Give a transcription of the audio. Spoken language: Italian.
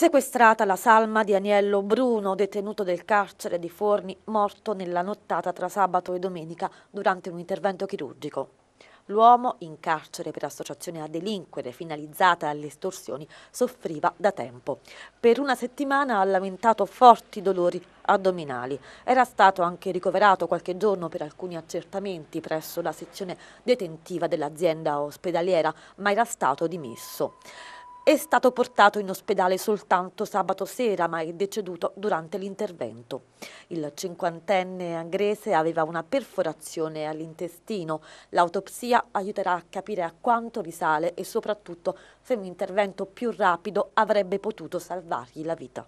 Sequestrata la salma di Aniello Bruno, detenuto del carcere di Forni, morto nella nottata tra sabato e domenica durante un intervento chirurgico. L'uomo, in carcere per associazione a delinquere finalizzata alle estorsioni, soffriva da tempo. Per una settimana ha lamentato forti dolori addominali. Era stato anche ricoverato qualche giorno per alcuni accertamenti presso la sezione detentiva dell'azienda ospedaliera, ma era stato dimesso. È stato portato in ospedale soltanto sabato sera, ma è deceduto durante l'intervento. Il cinquantenne angrese aveva una perforazione all'intestino. L'autopsia aiuterà a capire a quanto risale e soprattutto se un intervento più rapido avrebbe potuto salvargli la vita.